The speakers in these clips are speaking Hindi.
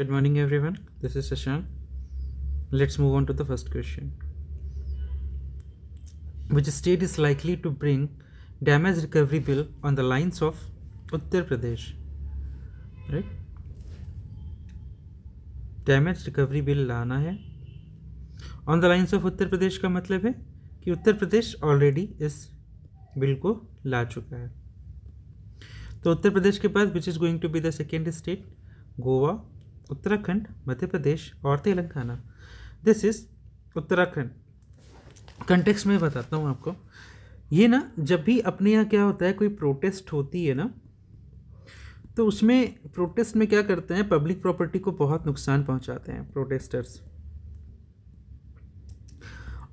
Good morning everyone, this is Shashank. Let's move on to the first question. Which state is likely to bring damage recovery bill on the lines of Uttar Pradesh? Right? damage recovery bill lana hai on the lines of uttar pradesh ka matlab hai ki uttar pradesh already is bill को ला चुका है तो उत्तर प्रदेश के पास which is going to be the second state Goa Uttarakhand Madhya Pradesh और Telangana this is Uttarakhand context में बताता हूँ आपको ये ना जब भी अपने यहाँ क्या होता है कोई प्रोटेस्ट होती है ना तो उसमें प्रोटेस्ट में क्या करते हैं पब्लिक प्रॉपर्टी को बहुत नुकसान पहुँचाते हैं प्रोटेस्टर्स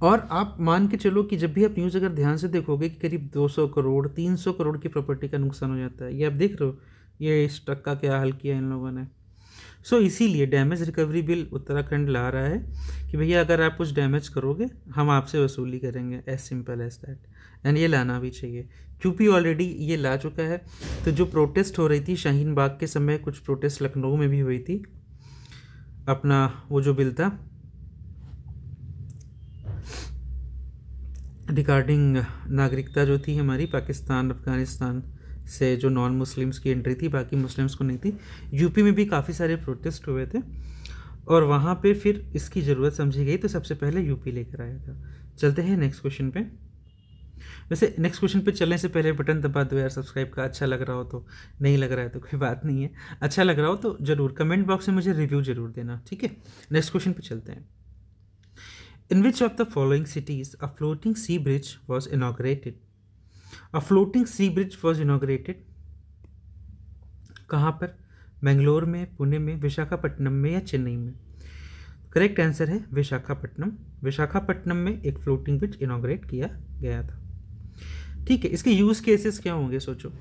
और आप मान के चलो कि जब भी आप न्यूज़ अगर ध्यान से देखोगे कि करीब 200 करोड़ 300 करोड़ की प्रॉपर्टी का नुकसान हो जाता है ये आप देख रहे हो ये इस ट्रक का क्या हल किया इन लोगों ने सो so, इसीलिए डैमेज रिकवरी बिल उत्तराखंड ला रहा है कि भैया अगर आप कुछ डैमेज करोगे हम आपसे वसूली करेंगे as simple as that and ये लाना भी चाहिए क्योंकि ऑलरेडी ये ला चुका है तो जो प्रोटेस्ट हो रही थी शाहीन बाग के समय कुछ प्रोटेस्ट लखनऊ में भी हुई थी अपना वो जो बिल था रिगार्डिंग नागरिकता जो थी हमारी पाकिस्तान अफगानिस्तान से जो नॉन मुस्लिम्स की एंट्री थी बाकी मुस्लिम्स को नहीं थी यूपी में भी काफ़ी सारे प्रोटेस्ट हुए थे और वहाँ पे फिर इसकी ज़रूरत समझी गई तो सबसे पहले यूपी लेकर आया था चलते हैं नेक्स्ट क्वेश्चन पे वैसे नेक्स्ट क्वेश्चन पे चलने से पहले बटन दबा दो यार सब्सक्राइब का अच्छा लग रहा हो तो नहीं लग रहा है तो कोई बात नहीं है अच्छा लग रहा हो तो ज़रूर कमेंट बॉक्स में मुझे रिव्यू ज़रूर देना ठीक है नेक्स्ट क्वेश्चन पे चलते हैं in which of the following cities a floating sea bridge was inaugurated a floating sea bridge was inaugurated कहाँ पर बेंगलोर में पुणे में विशाखापट्टनम में या चेन्नई में करेक्ट आंसर है विशाखापट्टनम विशाखापट्टनम में एक फ्लोटिंग ब्रिज इनाग्रेट किया गया था ठीक है इसके यूज़ केसेस क्या होंगे सोचो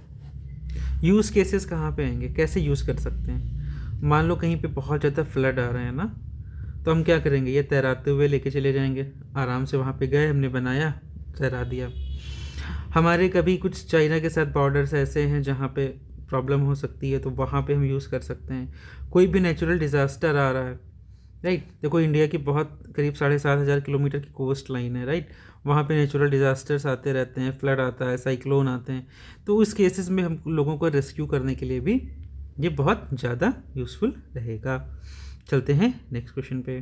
यूज़ केसेस कहाँ पे आएंगे कैसे यूज़ कर सकते हैं मान लो कहीं पे बहुत ज़्यादा फ्लड आ रहे हैं ना तो हम क्या करेंगे ये तैराते हुए लेके चले जाएंगे आराम से वहाँ पे गए हमने बनाया तैरा दिया हमारे कभी कुछ चाइना के साथ बॉर्डर्स ऐसे हैं जहाँ पे प्रॉब्लम हो सकती है तो वहाँ पे हम यूज़ कर सकते हैं कोई भी नेचुरल डिज़ास्टर आ रहा है राइट देखो इंडिया की बहुत करीब साढ़े सात हज़ार किलोमीटर की कोस्ट लाइन है राइट वहाँ पे नेचुरल डिज़ास्टर्स आते रहते हैं फ्लड आता है साइक्लोन आते हैं तो उस केसेस में हम लोगों को रेस्क्यू करने के लिए भी ये बहुत ज़्यादा यूज़फुल रहेगा चलते हैं नेक्स्ट क्वेश्चन पे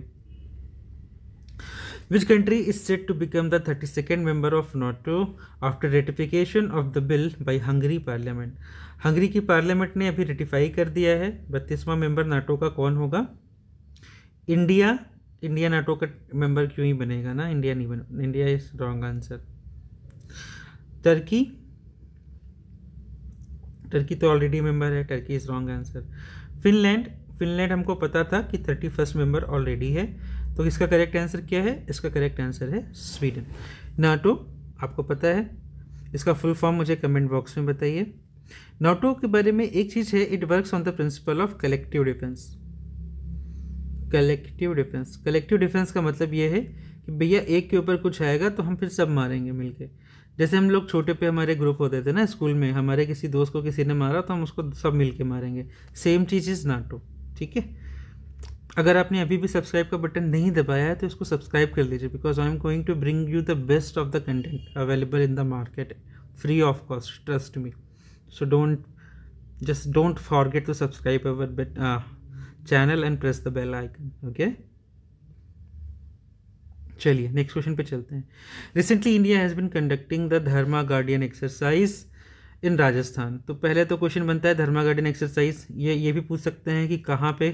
which country is set to become the 32nd member of NATO after ratification of the bill by Hungary parliament? Hungary की पार्लियामेंट ने अभी रेटिफाई कर दिया है बत्तीसवां मेंबर नाटो का कौन होगा इंडिया इंडिया नाटो का मेंबर क्यों ही बनेगा ना इंडिया नहीं बने India is wrong answer Turkey Turkey तो ऑलरेडी मेंबर है Turkey is wrong answer Finland Finland हमको पता था कि थर्टी फर्स्ट मेंबर ऑलरेडी है तो इसका करेक्ट आंसर क्या है इसका करेक्ट आंसर है स्वीडन नाटो आपको पता है इसका फुल फॉर्म मुझे कमेंट बॉक्स में बताइए नाटो के बारे में एक चीज़ है it works on the principle of collective defence collective defence collective defence का मतलब ये है कि भैया एक के ऊपर कुछ आएगा तो हम फिर सब मारेंगे मिलकर जैसे हम लोग छोटे पे हमारे ग्रुप होते थे ना स्कूल में हमारे किसी दोस्त को किसी ने मारा तो हम उसको सब मिल के मारेंगे सेम चीज़ इज़ नाटो ठीक है अगर आपने अभी भी सब्सक्राइब का बटन नहीं दबाया है तो इसको सब्सक्राइब कर लीजिए because I am going to bring you the best of the content available in the market free of cost trust me so don't just don't forget to subscribe our uh, channel and press the bell icon चलिए नेक्स्ट क्वेश्चन पे चलते हैं recently India has been conducting the Dharma Guardian exercise in Rajasthan तो पहले तो क्वेश्चन बनता है धर्मा गार्डियन एक्सरसाइज ये ये भी पूछ सकते हैं कि कहाँ पे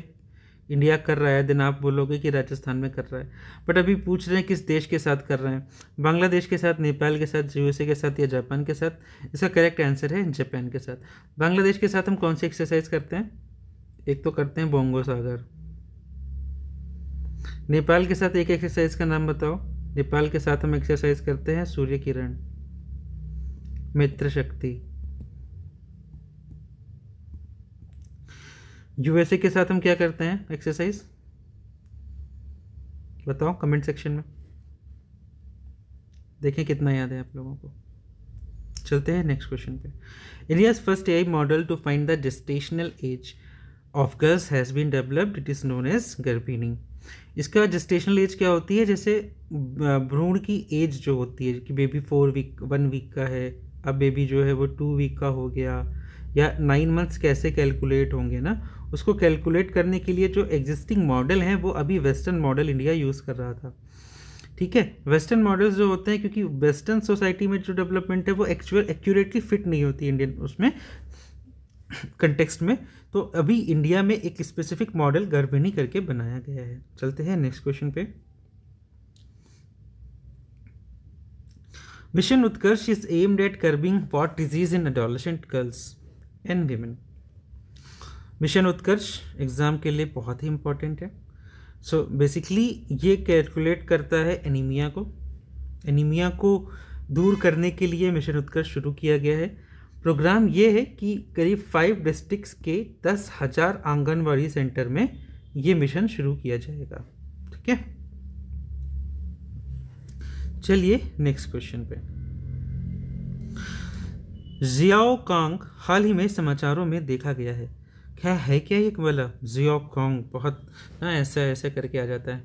इंडिया कर रहा है देन आप बोलोगे कि राजस्थान में कर रहा है बट अभी पूछ रहे हैं किस देश के साथ कर रहे हैं बांग्लादेश के साथ नेपाल के साथ यू के साथ या जापान के साथ इसका करेक्ट आंसर है जापान के साथ बांग्लादेश के साथ हम कौन सी एक्सरसाइज करते हैं एक तो करते हैं बोंगो सागर नेपाल के साथ एक एक्सरसाइज का नाम बताओ नेपाल के साथ हम एक्सरसाइज करते हैं सूर्य किरण मित्र शक्ति यूएसए के साथ हम क्या करते हैं एक्सरसाइज बताओ कमेंट सेक्शन में देखें कितना याद है आप लोगों को चलते हैं नेक्स्ट क्वेश्चन पे India's first AI model to find the gestational age of girls has been developed it is known as गर्भिनिंग इसका जस्टेशनल एज क्या होती है जैसे भ्रूण की एज जो होती है कि baby four week one week का है अब बेबी जो है वो टू वीक का हो गया या नाइन मंथ्स कैसे कैलकुलेट होंगे ना उसको कैलकुलेट करने के लिए जो एग्जिस्टिंग मॉडल हैं वो अभी वेस्टर्न मॉडल इंडिया यूज़ कर रहा था ठीक है वेस्टर्न मॉडल्स जो होते हैं क्योंकि वेस्टर्न सोसाइटी में जो डेवलपमेंट है वो एक्चुअल एक्यूरेटली फिट नहीं होती इंडियन उसमें कंटेक्स्ट में तो अभी इंडिया में एक स्पेसिफिक मॉडल गर्भिणी करके बनाया गया है चलते हैं नेक्स्ट क्वेश्चन पे mission Utkarsh is aimed at curbing what disease in adolescent girls and women mission Utkarsh exam के लिए बहुत ही इम्पोर्टेंट है सो so, बेसिकली ये कैलकुलेट करता है एनीमिया को एनीमिया को दूर करने के लिए मिशन उत्कर्ष शुरू किया गया है प्रोग्राम ये है कि करीब फाइव डिस्ट्रिक्ट्स के दस हज़ार आंगनबाड़ी सेंटर में ये मिशन शुरू किया जाएगा ठीक है चलिए नेक्स्ट क्वेश्चन पे जियाओ कांग हाल ही में समाचारों में देखा गया है क्या है क्या ये वाला जियाओ कांग बहुत ना ऐसा ऐसा करके आ जाता है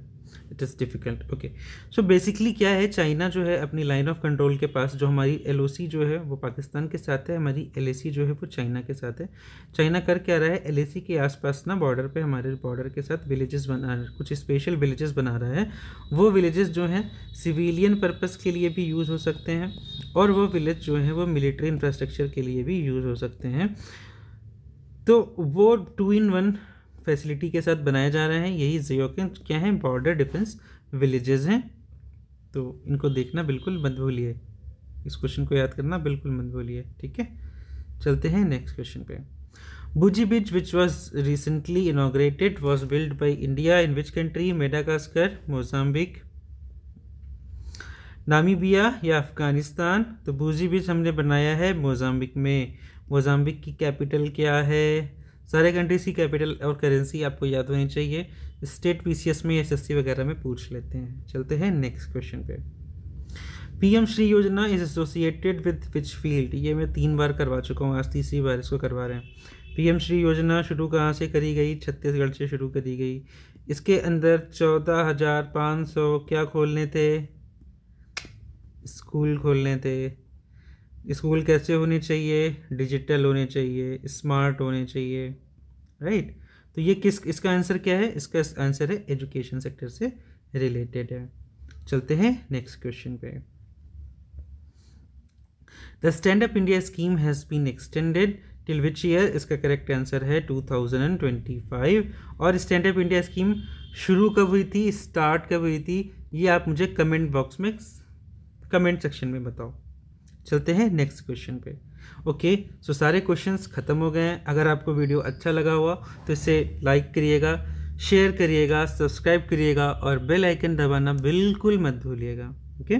it is difficult okay so basically क्या है चाइना जो है अपनी लाइन ऑफ कंट्रोल के पास जो हमारी एल जो है वो पाकिस्तान के साथ है हमारी एल जो है वो चाइना के साथ है चाइना कर क्या रहा है एल के आसपास ना बॉर्डर पे हमारे बॉर्डर के साथ विलेजेस बना कुछ स्पेशल विलेजेस बना रहा है वो विलेजेस जो हैं सिविलियन पर्पज़ के लिए भी यूज़ हो सकते हैं और वो विलेज जो है वो मिलिट्री इंफ्रास्ट्रक्चर के लिए भी यूज़ हो सकते हैं तो वो टू इन वन फैसिलिटी के साथ बनाए जा रहे हैं यही जियो के क्या हैं बॉर्डर डिफेंस विलेजेस हैं तो इनको देखना बिल्कुल मत भूलिए इस क्वेश्चन को याद करना बिल्कुल मत भूलिए ठीक है चलते हैं नेक्स्ट क्वेश्चन पे Buji beach which was recently inaugurated was build by India in which country Madagascar Mozambique Namibia या अफ़गानिस्तान तो बूजी बीच हमने बनाया है मोजाम्बिक में मोजाम्बिक की कैपिटल क्या है सारे कंट्रीज़ की कैपिटल और करेंसी आपको याद होनी चाहिए स्टेट पी में एस वगैरह में पूछ लेते हैं चलते हैं नेक्स्ट क्वेश्चन पे PM Shri Yojana is associated with which field ये मैं तीन बार करवा चुका हूँ आज तीसरी बार इसको करवा रहे हैं पीएम श्री योजना शुरू कहाँ से करी गई छत्तीसगढ़ से शुरू करी गई इसके अंदर चौदह हज़ार पाँच सौ क्या खोलने थे स्कूल खोलने थे स्कूल कैसे होने चाहिए डिजिटल होने चाहिए स्मार्ट होने चाहिए राइट तो ये किस इसका आंसर क्या है इसका आंसर है एजुकेशन सेक्टर से रिलेटेड है चलते हैं नेक्स्ट क्वेश्चन पे the stand up India scheme has been extended till which year इसका करेक्ट आंसर है 2025 और स्टैंड अप इंडिया स्कीम शुरू कब हुई थी स्टार्ट कब हुई थी ये आप मुझे कमेंट बॉक्स में कमेंट सेक्शन में बताओ चलते हैं नेक्स्ट क्वेश्चन पे ओके सो सारे क्वेश्चंस ख़त्म हो गए हैं अगर आपको वीडियो अच्छा लगा हुआ तो इसे लाइक करिएगा शेयर करिएगा सब्सक्राइब करिएगा और बेल आइकन दबाना बिल्कुल मत भूलिएगा ओके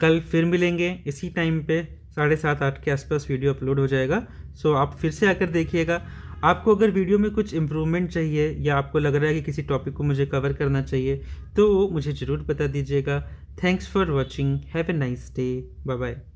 कल फिर मिलेंगे इसी टाइम पे साढ़े सात आठ के आसपास वीडियो अपलोड हो जाएगा सो आप फिर से आकर देखिएगा आपको अगर वीडियो में कुछ इम्प्रूवमेंट चाहिए या आपको लग रहा है कि किसी टॉपिक को मुझे कवर करना चाहिए तो मुझे ज़रूर बता दीजिएगा thanks for watching have a nice day bye bye